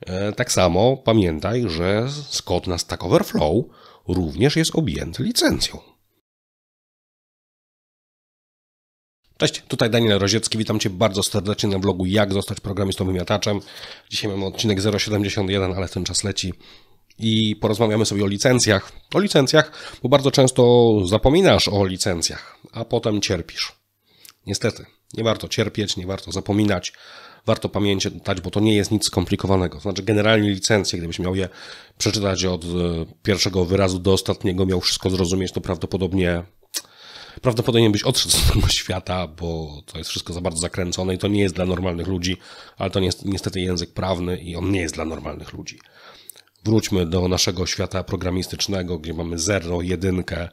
E, tak samo pamiętaj, że Scott na Stack Overflow również jest objęty licencją. Cześć, tutaj Daniel Roziecki, witam Cię bardzo serdecznie na vlogu Jak zostać programistą wymiataczem. Dzisiaj mamy odcinek 071, ale ten czas leci i porozmawiamy sobie o licencjach. O licencjach, bo bardzo często zapominasz o licencjach, a potem cierpisz. Niestety, nie warto cierpieć, nie warto zapominać warto pamiętać, bo to nie jest nic skomplikowanego. Znaczy, generalnie licencje, gdybyś miał je przeczytać od e, pierwszego wyrazu do ostatniego, miał wszystko zrozumieć, to prawdopodobnie prawdopodobnie byś odszedł z tego świata, bo to jest wszystko za bardzo zakręcone i to nie jest dla normalnych ludzi, ale to niestety język prawny i on nie jest dla normalnych ludzi. Wróćmy do naszego świata programistycznego, gdzie mamy zero, jedynkę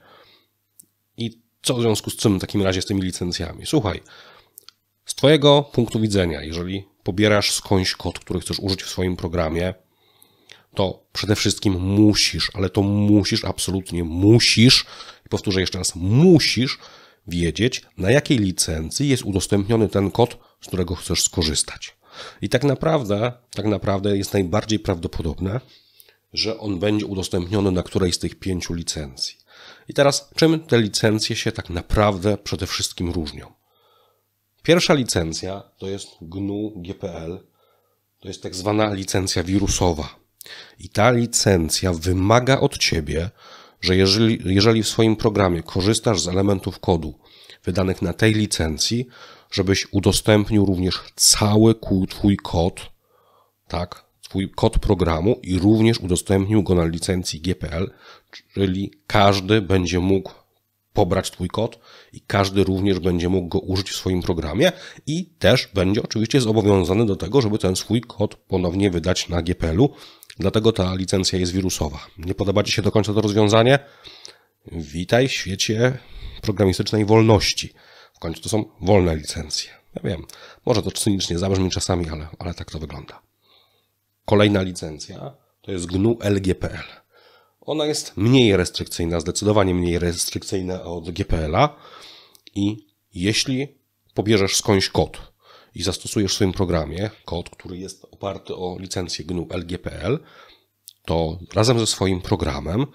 i co w związku z czym w takim razie z tymi licencjami? Słuchaj, Twojego punktu widzenia, jeżeli pobierasz skądś kod, który chcesz użyć w swoim programie, to przede wszystkim musisz, ale to musisz, absolutnie musisz, i powtórzę jeszcze raz, musisz wiedzieć, na jakiej licencji jest udostępniony ten kod, z którego chcesz skorzystać. I tak naprawdę, tak naprawdę jest najbardziej prawdopodobne, że on będzie udostępniony na którejś z tych pięciu licencji. I teraz, czym te licencje się tak naprawdę przede wszystkim różnią? Pierwsza licencja to jest GNU GPL, to jest tak zwana licencja wirusowa. I ta licencja wymaga od ciebie, że jeżeli, jeżeli w swoim programie korzystasz z elementów kodu wydanych na tej licencji, żebyś udostępnił również cały twój kod, tak, twój kod programu i również udostępnił go na licencji GPL, czyli każdy będzie mógł pobrać Twój kod i każdy również będzie mógł go użyć w swoim programie i też będzie oczywiście zobowiązany do tego, żeby ten swój kod ponownie wydać na GPL-u. Dlatego ta licencja jest wirusowa. Nie podoba Ci się do końca to rozwiązanie? Witaj w świecie programistycznej wolności. W końcu to są wolne licencje. Ja wiem, może to cynicznie zabrzmi czasami, ale, ale tak to wygląda. Kolejna licencja to jest GNU LGPL. Ona jest mniej restrykcyjna, zdecydowanie mniej restrykcyjna od GPL-a i jeśli pobierzesz skądś kod i zastosujesz w swoim programie kod, który jest oparty o licencję GNU LGPL, to razem ze swoim programem,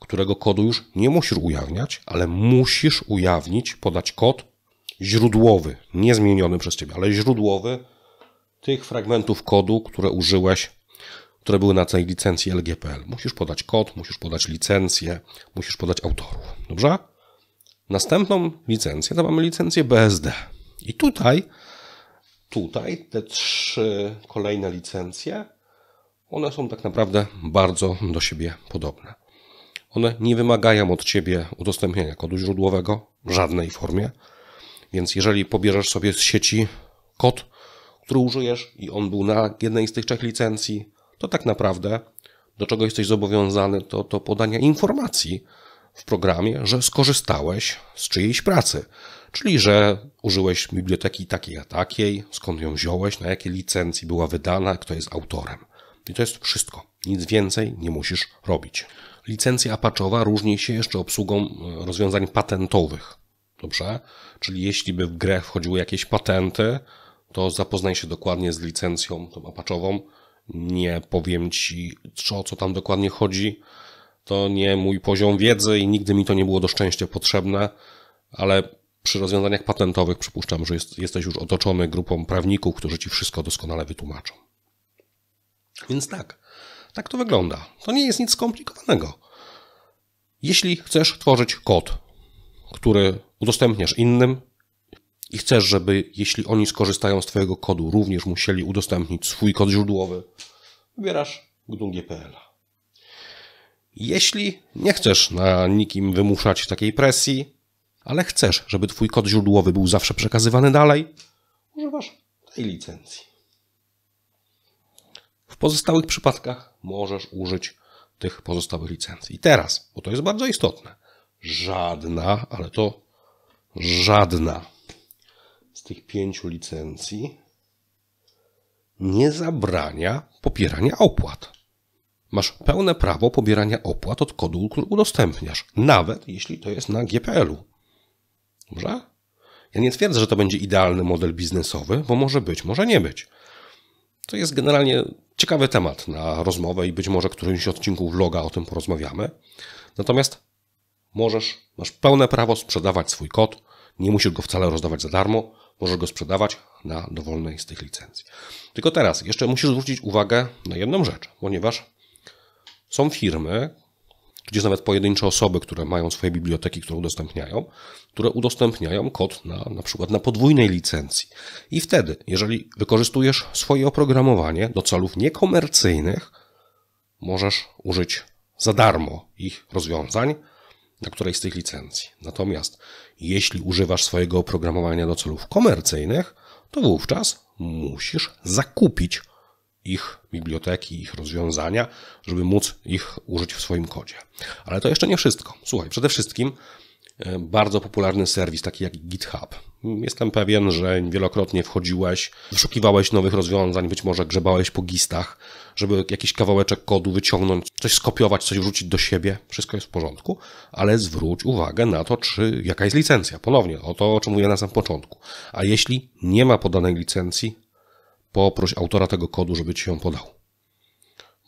którego kodu już nie musisz ujawniać, ale musisz ujawnić, podać kod źródłowy, niezmieniony przez ciebie, ale źródłowy tych fragmentów kodu, które użyłeś które były na tej licencji LGPL. Musisz podać kod, musisz podać licencję, musisz podać autorów. Dobrze? Następną licencję to mamy licencję BSD. I tutaj, tutaj te trzy kolejne licencje, one są tak naprawdę bardzo do siebie podobne. One nie wymagają od ciebie udostępnienia kodu źródłowego w żadnej formie. Więc jeżeli pobierzesz sobie z sieci kod, który użyjesz i on był na jednej z tych trzech licencji, to tak naprawdę do czego jesteś zobowiązany, to, to podanie informacji w programie, że skorzystałeś z czyjejś pracy. Czyli, że użyłeś biblioteki takiej a takiej, skąd ją wziąłeś, na jakiej licencji była wydana, kto jest autorem. I to jest wszystko. Nic więcej nie musisz robić. Licencja apaczowa różni się jeszcze obsługą e, rozwiązań patentowych. Dobrze? Czyli jeśli by w grę wchodziły jakieś patenty, to zapoznaj się dokładnie z licencją tą apaczową, nie powiem Ci, o co tam dokładnie chodzi. To nie mój poziom wiedzy i nigdy mi to nie było do szczęścia potrzebne, ale przy rozwiązaniach patentowych przypuszczam, że jest, jesteś już otoczony grupą prawników, którzy Ci wszystko doskonale wytłumaczą. Więc tak, tak to wygląda. To nie jest nic skomplikowanego. Jeśli chcesz tworzyć kod, który udostępniasz innym, i chcesz, żeby jeśli oni skorzystają z Twojego kodu, również musieli udostępnić swój kod źródłowy, wybierasz GNU.pl. Jeśli nie chcesz na nikim wymuszać takiej presji, ale chcesz, żeby Twój kod źródłowy był zawsze przekazywany dalej, używasz tej licencji. W pozostałych przypadkach możesz użyć tych pozostałych licencji. I teraz, bo to jest bardzo istotne, żadna, ale to żadna z tych pięciu licencji nie zabrania popierania opłat. Masz pełne prawo pobierania opłat od kodu, który udostępniasz, nawet jeśli to jest na GPL-u. Dobrze? Ja nie twierdzę, że to będzie idealny model biznesowy, bo może być, może nie być. To jest generalnie ciekawy temat na rozmowę i być może w którymś odcinku vloga o tym porozmawiamy. Natomiast możesz, masz pełne prawo sprzedawać swój kod nie musisz go wcale rozdawać za darmo, możesz go sprzedawać na dowolnej z tych licencji. Tylko teraz jeszcze musisz zwrócić uwagę na jedną rzecz, ponieważ są firmy, gdzie nawet pojedyncze osoby, które mają swoje biblioteki, które udostępniają, które udostępniają kod na, na przykład na podwójnej licencji. I wtedy, jeżeli wykorzystujesz swoje oprogramowanie do celów niekomercyjnych, możesz użyć za darmo ich rozwiązań, na którejś z tych licencji. Natomiast jeśli używasz swojego oprogramowania do celów komercyjnych, to wówczas musisz zakupić ich biblioteki, ich rozwiązania, żeby móc ich użyć w swoim kodzie. Ale to jeszcze nie wszystko. Słuchaj, przede wszystkim E, bardzo popularny serwis, taki jak GitHub. Jestem pewien, że wielokrotnie wchodziłeś, wyszukiwałeś nowych rozwiązań, być może grzebałeś po gistach, żeby jakiś kawałeczek kodu wyciągnąć, coś skopiować, coś wrzucić do siebie. Wszystko jest w porządku, ale zwróć uwagę na to, czy jaka jest licencja. Ponownie, o to, o czym mówię na samym początku. A jeśli nie ma podanej licencji, poproś autora tego kodu, żeby ci ją podał.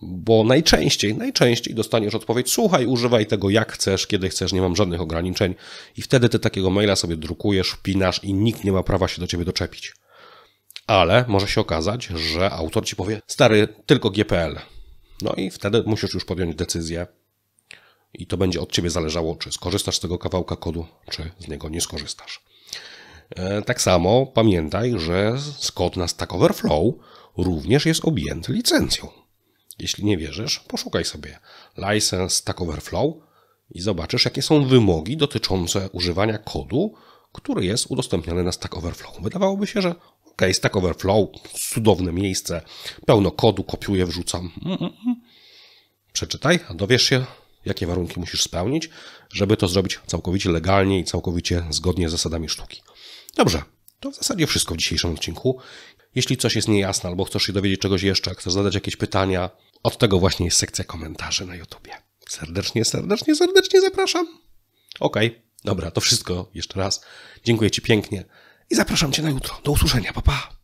Bo najczęściej, najczęściej dostaniesz odpowiedź: słuchaj, używaj tego jak chcesz, kiedy chcesz, nie mam żadnych ograniczeń, i wtedy ty takiego maila sobie drukujesz, wpinasz i nikt nie ma prawa się do ciebie doczepić. Ale może się okazać, że autor ci powie: stary, tylko GPL. No i wtedy musisz już podjąć decyzję, i to będzie od ciebie zależało, czy skorzystasz z tego kawałka kodu, czy z niego nie skorzystasz. E, tak samo pamiętaj, że kod na Stack Overflow również jest objęty licencją. Jeśli nie wierzysz, poszukaj sobie license Stack Overflow i zobaczysz, jakie są wymogi dotyczące używania kodu, który jest udostępniany na Stack Overflow. Wydawałoby się, że ok, Stack Overflow, cudowne miejsce, pełno kodu, kopiuję, wrzucam. przeczytaj, a dowiesz się, jakie warunki musisz spełnić, żeby to zrobić całkowicie legalnie i całkowicie zgodnie z zasadami sztuki. Dobrze, to w zasadzie wszystko w dzisiejszym odcinku. Jeśli coś jest niejasne albo chcesz się dowiedzieć czegoś jeszcze, chcesz zadać jakieś pytania, od tego właśnie jest sekcja komentarzy na YouTubie. Serdecznie, serdecznie, serdecznie zapraszam. Okej, okay, dobra, to wszystko jeszcze raz. Dziękuję Ci pięknie i zapraszam Cię na jutro. Do usłyszenia, papa. Pa.